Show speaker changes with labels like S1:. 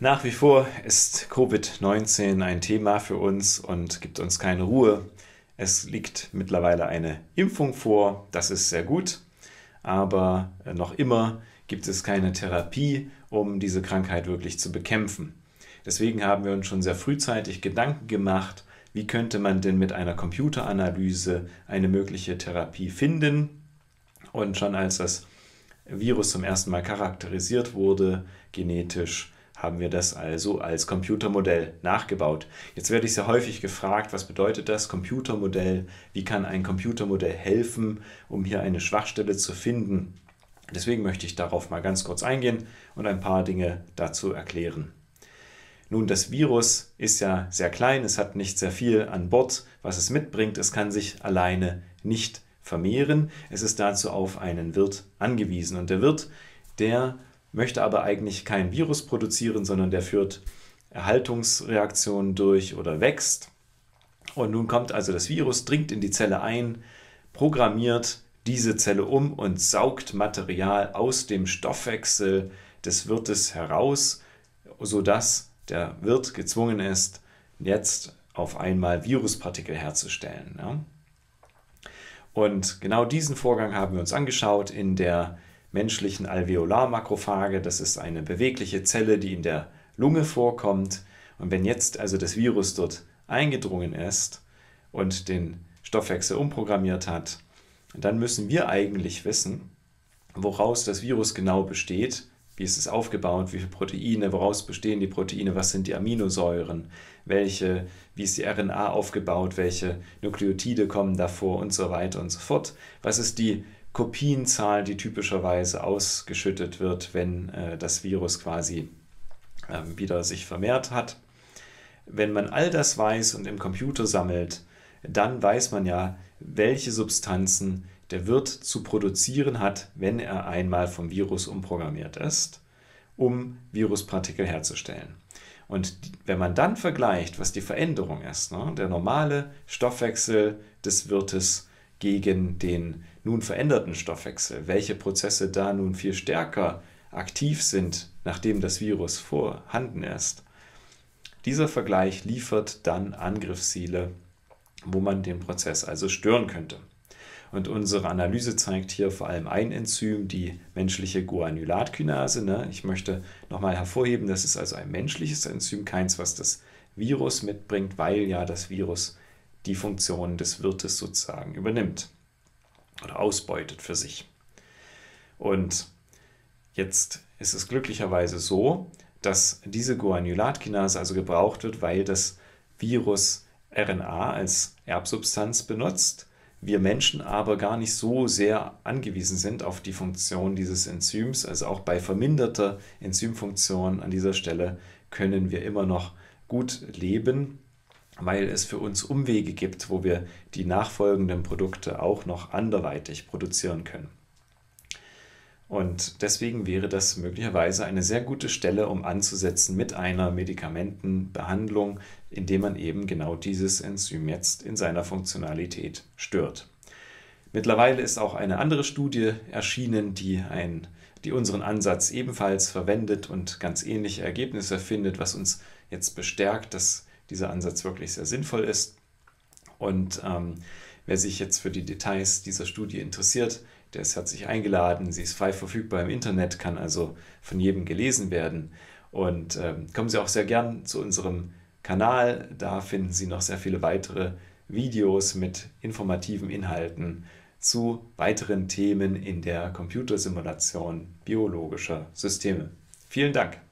S1: Nach wie vor ist Covid-19 ein Thema für uns und gibt uns keine Ruhe. Es liegt mittlerweile eine Impfung vor, das ist sehr gut, aber äh, noch immer gibt es keine Therapie, um diese Krankheit wirklich zu bekämpfen. Deswegen haben wir uns schon sehr frühzeitig Gedanken gemacht, wie könnte man denn mit einer Computeranalyse eine mögliche Therapie finden. Und schon als das Virus zum ersten Mal charakterisiert wurde, genetisch, haben wir das also als Computermodell nachgebaut. Jetzt werde ich sehr häufig gefragt, was bedeutet das Computermodell? Wie kann ein Computermodell helfen, um hier eine Schwachstelle zu finden? Deswegen möchte ich darauf mal ganz kurz eingehen und ein paar Dinge dazu erklären. Nun, das Virus ist ja sehr klein, es hat nicht sehr viel an Bord, was es mitbringt. Es kann sich alleine nicht vermehren. Es ist dazu auf einen Wirt angewiesen. Und der Wirt, der möchte aber eigentlich kein Virus produzieren, sondern der führt Erhaltungsreaktionen durch oder wächst. Und nun kommt also das Virus, dringt in die Zelle ein, programmiert diese Zelle um und saugt Material aus dem Stoffwechsel des Wirtes heraus, sodass der Wirt gezwungen ist, jetzt auf einmal Viruspartikel herzustellen. Und genau diesen Vorgang haben wir uns angeschaut in der menschlichen Alveolarmakrophage. Das ist eine bewegliche Zelle, die in der Lunge vorkommt. Und wenn jetzt also das Virus dort eingedrungen ist und den Stoffwechsel umprogrammiert hat, dann müssen wir eigentlich wissen, woraus das Virus genau besteht, wie ist es aufgebaut, wie viele Proteine, woraus bestehen die Proteine, was sind die Aminosäuren, welche, wie ist die RNA aufgebaut, welche Nukleotide kommen davor und so weiter und so fort. Was ist die Kopienzahl, die typischerweise ausgeschüttet wird, wenn äh, das Virus quasi äh, wieder sich vermehrt hat. Wenn man all das weiß und im Computer sammelt, dann weiß man ja, welche Substanzen der Wirt zu produzieren hat, wenn er einmal vom Virus umprogrammiert ist, um Viruspartikel herzustellen. Und wenn man dann vergleicht, was die Veränderung ist, ne, der normale Stoffwechsel des Wirtes gegen den nun veränderten Stoffwechsel, welche Prozesse da nun viel stärker aktiv sind, nachdem das Virus vorhanden ist. Dieser Vergleich liefert dann Angriffsziele, wo man den Prozess also stören könnte. Und unsere Analyse zeigt hier vor allem ein Enzym, die menschliche Guanylatkinase. Ne? Ich möchte nochmal hervorheben, das ist also ein menschliches Enzym, keins, was das Virus mitbringt, weil ja das Virus die Funktion des Wirtes sozusagen übernimmt oder ausbeutet für sich. Und jetzt ist es glücklicherweise so, dass diese Guanylatkinase also gebraucht wird, weil das Virus RNA als Erbsubstanz benutzt, wir Menschen aber gar nicht so sehr angewiesen sind auf die Funktion dieses Enzyms. Also auch bei verminderter Enzymfunktion an dieser Stelle können wir immer noch gut leben weil es für uns Umwege gibt, wo wir die nachfolgenden Produkte auch noch anderweitig produzieren können. Und deswegen wäre das möglicherweise eine sehr gute Stelle, um anzusetzen mit einer Medikamentenbehandlung, indem man eben genau dieses Enzym jetzt in seiner Funktionalität stört. Mittlerweile ist auch eine andere Studie erschienen, die, ein, die unseren Ansatz ebenfalls verwendet und ganz ähnliche Ergebnisse findet, was uns jetzt bestärkt, dass dieser Ansatz wirklich sehr sinnvoll ist. Und ähm, wer sich jetzt für die Details dieser Studie interessiert, der ist herzlich eingeladen. Sie ist frei verfügbar im Internet, kann also von jedem gelesen werden. Und ähm, kommen Sie auch sehr gern zu unserem Kanal. Da finden Sie noch sehr viele weitere Videos mit informativen Inhalten zu weiteren Themen in der Computersimulation biologischer Systeme. Vielen Dank.